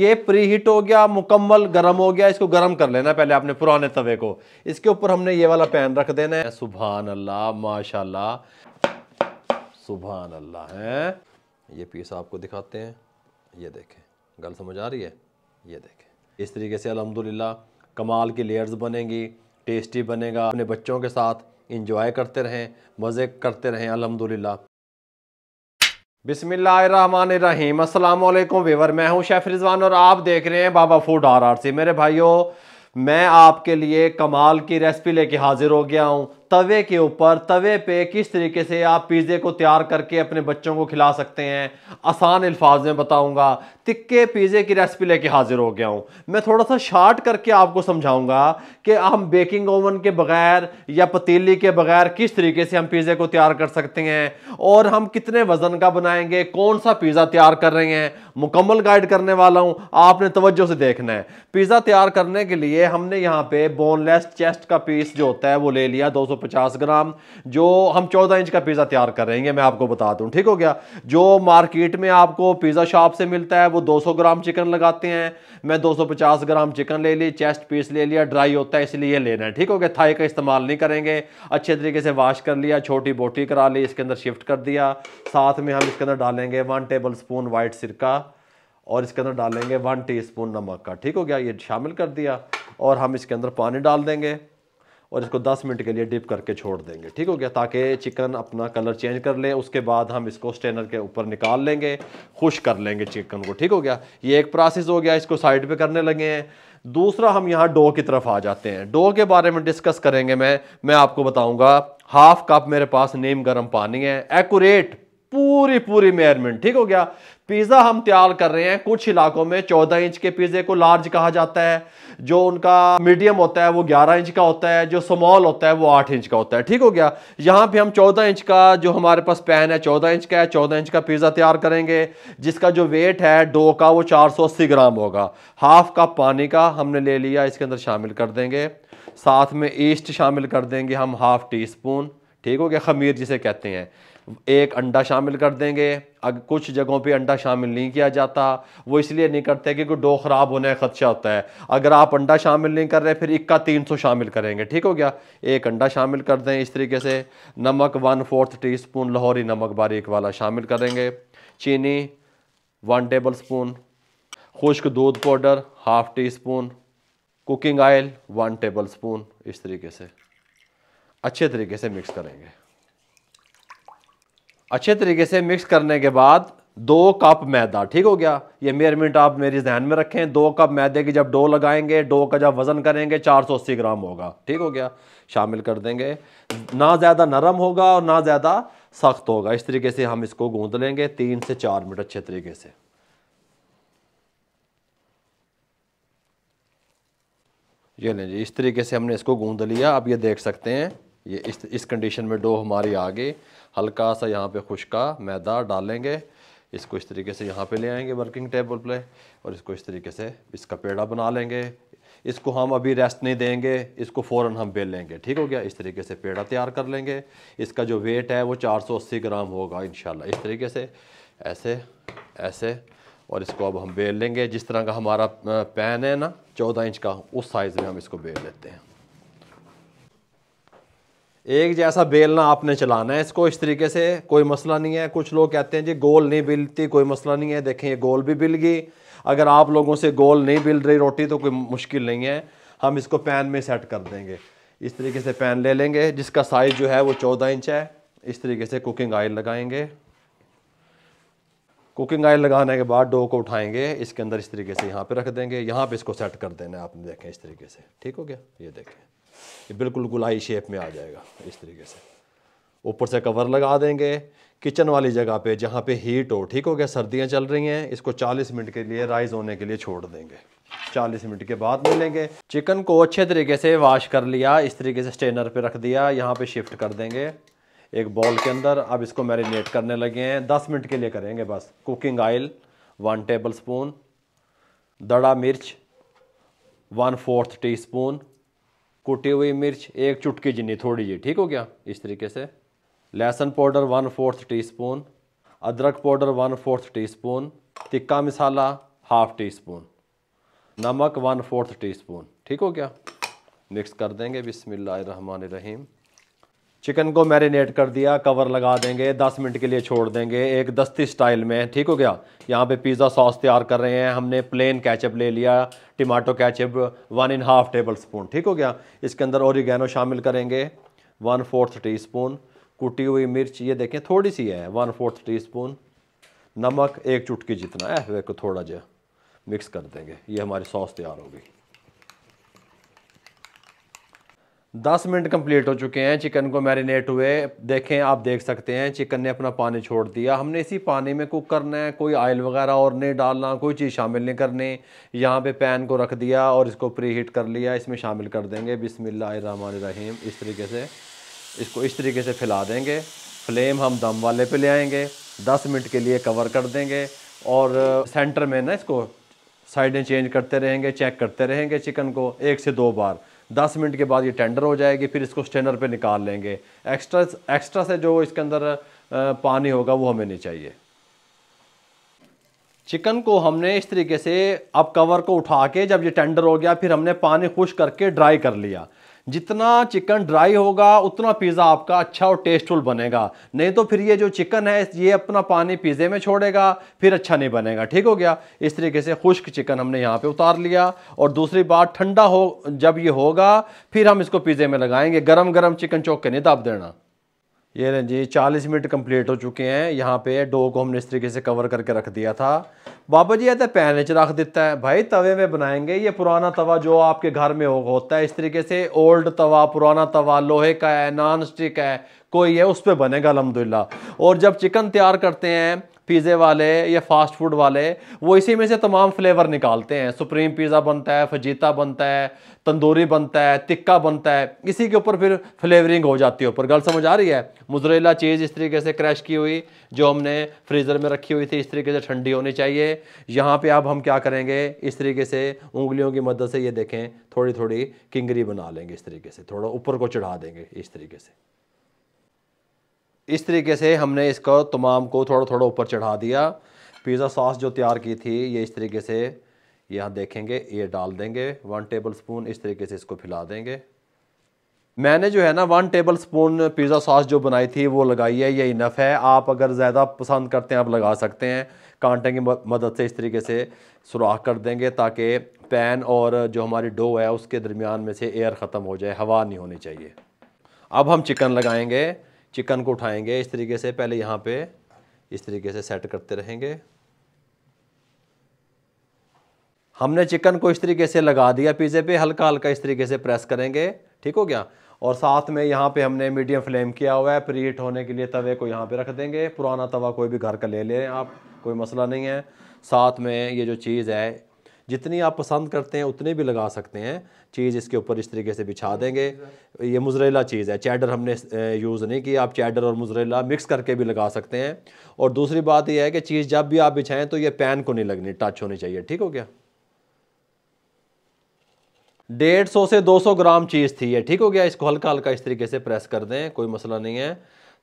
ये pre heat हो गया मुकम्मल गर्म हो गया इसको गर्म कर लेना पहले आपने पुराने तवे को इसके ऊपर हमने ये वाला पैन रख देना है सुबहान अल्लाह माशाल्लाह सुबहान अल्लाह है ये पीस आपको दिखाते हैं ये देखें गल समझ आ रही है ये देखें इस तरीके से अलहमदिल्ला कमाल की लेयर्स बनेंगी टेस्टी बनेगा अपने बच्चों के साथ इंजॉय करते रहें मज़े करते रहें अलहमदिल्ला बिसमीम असलकुम वेवर मैं हूं शेफ़ रिजवान और आप देख रहे हैं बाबा फूड आर आर से मेरे भाइयों मैं आपके लिए कमाल की रेसिपी लेके हाज़िर हो गया हूं तवे के ऊपर तवे पे किस तरीके से आप पिज़्ज़े को तैयार करके अपने बच्चों को खिला सकते हैं आसान अल्फाज में बताऊंगा तिक्के पिज़्ज़े की रेसिपी लेके हाजिर हो गया हूँ मैं थोड़ा सा शार्ट करके आपको समझाऊंगा कि हम बेकिंग ओवन के बगैर या पतीली के बगैर किस तरीके से हम पिज़्ज़े को तैयार कर सकते हैं और हम कितने वज़न का बनाएंगे कौन सा पिज़्ज़ा तैयार कर रहे हैं मुकम्मल गाइड करने वाला हूँ आपने तवज्जो से देखना है पिज़्ज़ा तैयार करने के लिए हमने यहाँ पे बोनलेस चेस्ट का पीस जो होता है वो ले लिया दो 250 ग्राम जो हम 14 इंच का पिज़्ज़ा तैयार करेंगे मैं आपको बता दूं ठीक हो गया जो मार्केट में आपको पिज़्ज़ा शॉप से मिलता है वो 200 ग्राम चिकन लगाते हैं मैं 250 ग्राम चिकन ले ली चेस्ट पीस ले लिया ड्राई होता है इसलिए लेना है ठीक हो गया थाई का इस्तेमाल नहीं करेंगे अच्छे तरीके से वाश कर लिया छोटी बोटी करा ली इसके अंदर शिफ्ट कर दिया साथ में हम इसके अंदर डालेंगे वन टेबल स्पून वाइट सिरका और इसके अंदर डालेंगे वन टीस्पून नमक का ठीक हो गया ये शामिल कर दिया और हम इसके अंदर पानी डाल देंगे और इसको 10 मिनट के लिए डिप करके छोड़ देंगे ठीक हो गया ताकि चिकन अपना कलर चेंज कर ले उसके बाद हम इसको स्टेनर के ऊपर निकाल लेंगे खुश कर लेंगे चिकन को ठीक हो गया ये एक प्रोसेस हो गया इसको साइड पे करने लगे हैं दूसरा हम यहाँ डो की तरफ आ जाते हैं डो के बारे में डिस्कस करेंगे मैं मैं आपको बताऊँगा हाफ कप मेरे पास नीम गर्म पानी है एकूरेट पूरी पूरी मेयरमेंट ठीक हो गया पिज़्ज़ा हम तैयार कर रहे हैं कुछ इलाकों में 14 इंच के पिज़्ज़े को लार्ज कहा जाता है जो उनका मीडियम होता है वो 11 इंच का होता है जो स्मॉल होता है वो 8 इंच का होता है ठीक हो गया यहाँ पे हम 14 इंच का जो हमारे पास पैन है 14 इंच का है 14 इंच का पिज़्ज़ा तैयार करेंगे जिसका जो वेट है डो का वो अस्सी ग्राम होगा हाफ कप पानी का हमने ले लिया इसके अंदर शामिल कर देंगे साथ में ईस्ट शामिल कर देंगे हम हाफ टी स्पून ठीक हो गया खमीर जिसे कहते हैं एक अंडा शामिल कर देंगे अगर कुछ जगहों पे अंडा शामिल नहीं किया जाता वो इसलिए नहीं करते क्योंकि डो ख़राब होने का खदशा होता है अगर आप अंडा शामिल नहीं कर रहे फिर इक्का तीन सौ शामिल करेंगे ठीक हो गया एक अंडा शामिल कर दें इस तरीके से नमक वन फोर्थ टी स्पून लाहौरी नमक बारीक वाला शामिल करेंगे चीनी वन टेबल स्पून खुश्क दूध powder half teaspoon cooking oil one tablespoon इस तरीके से अच्छे तरीके से मिक्स करेंगे अच्छे तरीके से मिक्स करने के बाद दो कप मैदा ठीक हो गया ये मेयरमेंट आप मेरी जहन में रखें दो कप मैदे की जब डो लगाएंगे डो का जब वज़न करेंगे 480 ग्राम होगा ठीक हो गया शामिल कर देंगे ना ज़्यादा नरम होगा और ना ज़्यादा सख्त होगा इस तरीके से हम इसको गूंद लेंगे तीन से चार मिनट अच्छे तरीके से ये लें जी इस तरीके से हमने इसको गूंद लिया आप ये देख सकते हैं ये इस इस कंडीशन में डो हमारी आ गई हल्का सा यहाँ पे खुशका मैदा डालेंगे इसको इस तरीके से यहाँ पे ले आएंगे वर्किंग टेबल पे और इसको इस तरीके से इसका पेड़ा बना लेंगे इसको हम अभी रेस्ट नहीं देंगे इसको फ़ौर हम बेल लेंगे ठीक हो गया इस तरीके से पेड़ा तैयार कर लेंगे इसका जो वेट है वो चार ग्राम होगा इन इस तरीके से ऐसे ऐसे और इसको अब हम बेल लेंगे जिस तरह का हमारा पैन है ना चौदह इंच का उस साइज़ में हम इसको बेल लेते हैं एक जैसा बेलना आपने चलाना है इसको इस तरीके से कोई मसला नहीं है कुछ लोग कहते हैं जी गोल नहीं बिलती कोई मसला नहीं है देखें ये गोल भी बिल गई अगर आप लोगों से गोल नहीं बिल रही रोटी तो कोई मुश्किल नहीं है हम इसको पैन में सेट कर देंगे इस तरीके से पैन ले लेंगे जिसका साइज़ जो है वो चौदह इंच है इस तरीके से कुकिंग ऑयल लगाएंगे कुकिंग ऑयल लगाने के बाद डो को उठाएंगे इसके अंदर इस तरीके से यहाँ पे रख देंगे यहाँ पे इसको सेट कर देना है आपने देखें इस तरीके से ठीक हो गया ये देखें ये बिल्कुल गुलाई शेप में आ जाएगा इस तरीके से ऊपर से कवर लगा देंगे किचन वाली जगह पे जहाँ पे हीट हो ठीक हो गया सर्दियाँ चल रही हैं इसको 40 मिनट के लिए राइज होने के लिए छोड़ देंगे 40 मिनट के बाद मिलेंगे चिकन को अच्छे तरीके से वाश कर लिया इस तरीके से स्टेनर पे रख दिया यहाँ पे शिफ्ट कर देंगे एक बॉल के अंदर अब इसको मैरिनेट करने लगे हैं दस मिनट के लिए करेंगे बस cooking oil one tablespoon दड़ा मिर्च वन फोर्थ टी स्पून कुटी हुई मिर्च एक चुटकी जिनी थोड़ी जी ठीक हो गया इस तरीके से लहसुन powder one fourth teaspoon अदरक powder one fourth teaspoon tikka masala half teaspoon नमक वन फोर्थ टी स्पून ठीक हो गया मिक्स कर देंगे बिसमीम चिकन को मैरिनेट कर दिया कवर लगा देंगे दस मिनट के लिए छोड़ देंगे एक दस्ती स्टाइल में ठीक हो गया यहाँ पे पिज़्ज़ा सॉस तैयार कर रहे हैं हमने प्लेन कैचअप ले लिया tomato ketchup one and half tablespoon ठीक हो गया इसके अंदर औरिगैनो शामिल करेंगे वन फोर्थ टी स्पून कुटी हुई मिर्च ये देखें थोड़ी सी है वन फोर्थ टी स्पून नमक एक चुटकी जितना है वे को थोड़ा जो मिक्स कर देंगे ये हमारी सॉस तैयार होगी दस मिनट कंप्लीट हो चुके हैं चिकन को मैरिनेट हुए देखें आप देख सकते हैं चिकन ने अपना पानी छोड़ दिया हमने इसी पानी में कुक करना है कोई ऑयल वगैरह और नहीं डालना कोई चीज़ शामिल नहीं करनी यहाँ पे पैन को रख दिया और इसको प्री हीट कर लिया इसमें शामिल कर देंगे बिसमीम इस तरीके से इसको इस तरीके से फैला देंगे फ्लेम हम दम वाले पर ले आएँगे दस मिनट के लिए कवर कर देंगे और सेंटर में ना इसको साइडें चेंज करते रहेंगे चेक करते रहेंगे चिकन को एक से दो बार दस मिनट के बाद ये टेंडर हो जाएगी फिर इसको स्टेनर पे निकाल लेंगे एक्स्ट्रा एक्स्ट्रा से जो इसके अंदर पानी होगा वो हमें नहीं चाहिए चिकन को हमने इस तरीके से अब कवर को उठा के जब ये टेंडर हो गया फिर हमने पानी खुश करके ड्राई कर लिया जितना चिकन ड्राई होगा उतना पिज़्ज़ा आपका अच्छा और टेस्टफुल बनेगा नहीं तो फिर ये जो चिकन है ये अपना पानी पिज़्ज़े में छोड़ेगा फिर अच्छा नहीं बनेगा ठीक हो गया इस तरीके से खुश्क चिकन हमने यहाँ पे उतार लिया और दूसरी बात ठंडा हो जब ये होगा फिर हम इसको पिज़्ज़े में लगाएंगे गरम गरम चिकन चौक के नहीं दाब देना ये ना जी चालीस मिनट कंप्लीट हो चुके हैं यहाँ पे डो को हमने इस तरीके से कवर करके रख दिया था बाबा जी आते तो पैन च रख देता है भाई तवे में बनाएंगे ये पुराना तवा जो आपके घर में हो, होता है इस तरीके से ओल्ड तवा पुराना तवा लोहे का है नॉन स्टिक है कोई है उस पर बनेगा अलहमदिल्ला और जब चिकन तैयार करते हैं पिज़्ज़े वाले या फास्ट फूड वाले वो इसी में से तमाम फ्लेवर निकालते हैं सुप्रीम पिज़्ज़ा बनता है फजीता बनता है तंदूरी बनता है टिक्का बनता है इसी के ऊपर फिर फ्लेवरिंग हो जाती है ऊपर गल समझ आ रही है मुजरेला चीज़ इस तरीके से क्रैश की हुई जो हमने फ्रीज़र में रखी हुई थी इस तरीके से ठंडी होनी चाहिए यहाँ पर अब हम क्या करेंगे इस तरीके से उंगलियों की मदद से ये देखें थोड़ी थोड़ी किंगरी बना लेंगे इस तरीके से थोड़ा ऊपर को चढ़ा देंगे इस तरीके से इस तरीके से हमने इसको तमाम को थोड़ा थोड़ा ऊपर चढ़ा दिया पिज़्ज़ा सॉस जो तैयार की थी ये इस तरीके से यहाँ देखेंगे ये डाल देंगे वन टेबल स्पून इस तरीके से इसको फिला देंगे मैंने जो है ना one tablespoon pizza sauce जो बनाई थी वो लगाई है ये इनफ है आप अगर ज़्यादा पसंद करते हैं आप लगा सकते हैं कांटे की मदद से इस तरीके से सुराख कर देंगे ताकि पैन और जो हमारी डो है उसके दरमियान में से एयर ख़त्म हो जाए हवा नहीं होनी चाहिए अब हम चिकन लगाएंगे चिकन को उठाएंगे इस तरीके से पहले यहाँ पे इस तरीके से सेट करते रहेंगे हमने चिकन को इस तरीके से लगा दिया पिज़्ज़े पे हल्का हल्का इस तरीके से प्रेस करेंगे ठीक हो गया और साथ में यहाँ पे हमने मीडियम फ्लेम किया हुआ है प्रीहीट होने के लिए तवे को यहाँ पे रख देंगे पुराना तवा कोई भी घर का ले लें आप कोई मसला नहीं है साथ में ये जो चीज़ है जितनी आप पसंद करते हैं उतने भी लगा सकते हैं चीज़ इसके ऊपर इस तरीके से बिछा देंगे ये मुजरेला चीज़ है चैडर हमने यूज़ नहीं किया आप चैडर और मुजरेला मिक्स करके भी लगा सकते हैं और दूसरी बात यह है कि चीज़ जब भी आप बिछाएँ तो ये पैन को नहीं लगनी टच होनी चाहिए ठीक हो गया डेढ़ सौ से दो सौ ग्राम चीज़ थी ये ठीक हो गया इसको हल्का हल्का इस तरीके से प्रेस कर दें कोई मसला नहीं है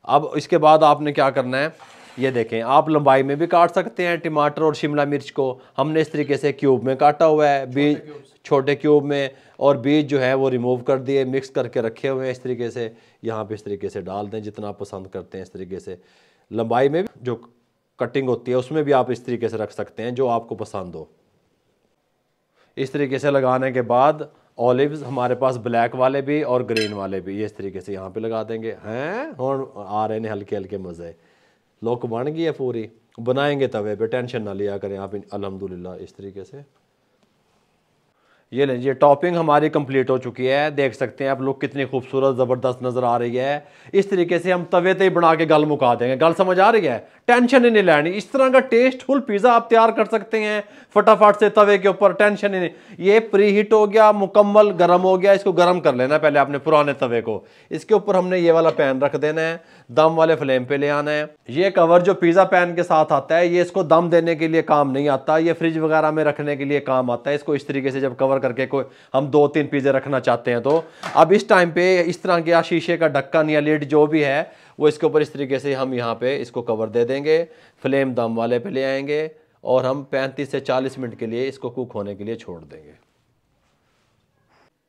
अब इसके बाद आपने क्या करना है ये देखें आप लंबाई में भी काट सकते हैं टमाटर और शिमला मिर्च को हमने इस तरीके से क्यूब में काटा हुआ है बीज छोटे क्यूब में और बीज जो है वो रिमूव कर दिए मिक्स करके रखे हुए हैं इस तरीके से यहाँ पे इस तरीके से डाल दें जितना आप पसंद करते हैं इस तरीके से लंबाई में जो कटिंग होती है उसमें भी आप इस तरीके से रख सकते हैं जो आपको पसंद हो इस तरीके से लगाने के बाद ऑलिव्स हमारे पास ब्लैक वाले भी और ग्रीन वाले भी इस तरीके से यहाँ पे लगा देंगे हैं और आ रहे हैं हल्के हल्के मज़े लोग बन गई है पूरी बनाएंगे तवे पे टेंशन ना लिया करें आप अलहमदिल्ला इस तरीके से ये लें जी टॉपिंग हमारी कंप्लीट हो चुकी है देख सकते हैं आप लोग कितनी खूबसूरत ज़बरदस्त नज़र आ रही है इस तरीके से हम तवे ही बना के गल मुका देंगे गल समझ आ रही है टेंशन ही नहीं लेनी इस तरह का टेस्टफुल पिज़्ज़ा आप तैयार कर सकते हैं फटाफट से तवे के ऊपर टेंशन ही नहीं ये प्री हीट हो गया मुकम्मल गर्म हो गया इसको गर्म कर लेना पहले आपने पुराने तवे को इसके ऊपर हमने ये वाला पैन रख देना है दम वाले फ्लेम पे ले आना है ये कवर जो पिज़्ज़ा पैन के साथ आता है ये इसको दम देने के लिए काम नहीं आता ये फ्रिज वगैरह में रखने के लिए काम आता है इसको इस तरीके से जब कवर करके कोई हम दो तीन पिज़्ज़े रखना चाहते हैं तो अब इस टाइम पे इस तरह के या शीशे का ढक्कन या लेट जो भी है वो इसके ऊपर इस तरीके से हम यहाँ पे इसको कवर दे देंगे फ्लेम दम वाले पे ले आएंगे और हम 35 से 40 मिनट के लिए इसको कुक होने के लिए छोड़ देंगे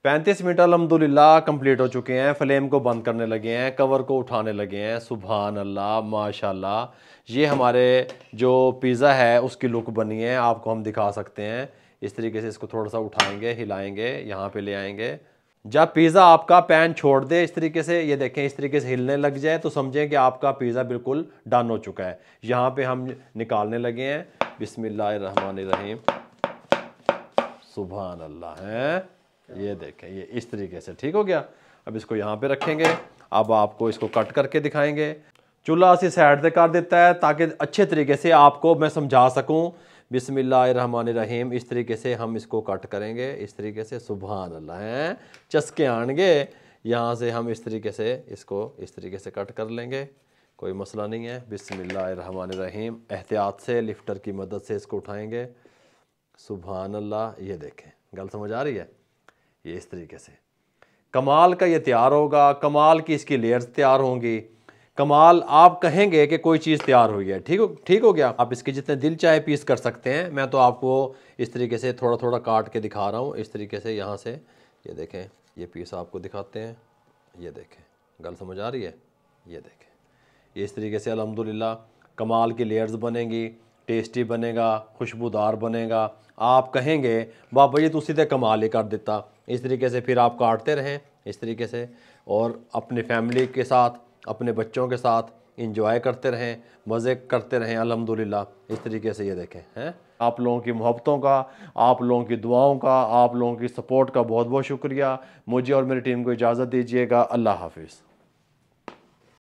35 मिनट अलहमदिल्ला कंप्लीट हो चुके हैं फ्लेम को बंद करने लगे हैं कवर को उठाने लगे हैं सुबहान अल्लाह माशाल्लाह ये हमारे जो पिज़्ज़ा है उसकी लुक बनी है आपको हम दिखा सकते हैं इस तरीके से इसको थोड़ा सा उठाएंगे हिलाएंगे यहाँ पे ले आएंगे जब पिज़्ज़ा आपका पैन छोड़ दे इस तरीके से ये देखें इस तरीके से हिलने लग जाए तो समझें कि आपका पिज़्ज़ा बिल्कुल डन हो चुका है यहाँ पे हम निकालने लगे हैं बिसमीम सुबह अल्लाह हैं ये देखें ये इस तरीके से ठीक हो गया अब इसको यहाँ पे रखेंगे अब आपको इसको कट करके दिखाएंगे चूल्हा असी साइड से कर देता है ताकि अच्छे तरीके से आपको मैं समझा सकूँ बिसमीम इस तरीके से हम इसको कट करेंगे इस तरीके से सुबहान अल्लाह हैं चस्के आएंगे यहाँ से हम इस तरीके से इसको इस तरीके से कट कर लेंगे कोई मसला नहीं है बिसमीम एहतियात से लिफ्टर की मदद से इसको उठाएँगे सुबहान अल्लाह ये देखें गल समझ आ रही है ये इस तरीके से कमाल का ये तैयार होगा कमाल की इसकी लेयर्स तैयार होंगी कमाल आप कहेंगे कि कोई चीज़ तैयार हुई है ठीक हो ठीक हो गया आप इसके जितने दिल चाहे पीस कर सकते हैं मैं तो आपको इस तरीके से थोड़ा थोड़ा काट के दिखा रहा हूँ इस तरीके से यहाँ से ये देखें ये पीस आपको दिखाते हैं ये देखें गल समझ आ रही है ये देखें इस तरीके से अलहमदिल्ला कमाल की लेयर्स बनेंगी टेस्टी बनेगा खुशबूदार बनेगा आप कहेंगे बाबा जी तो उसी कमाल ही कर देता इस तरीके से फिर आप काटते रहें इस तरीके से और अपनी फैमिली के साथ अपने बच्चों के साथ इंजॉय करते रहें मज़े करते रहें अल्हम्दुलिल्लाह इस तरीके से ये देखें हैं आप लोगों की मोहब्बतों का आप लोगों की दुआओं का आप लोगों की सपोर्ट का बहुत बहुत शुक्रिया मुझे और मेरी टीम को इजाज़त दीजिएगा अल्लाह हाफिज़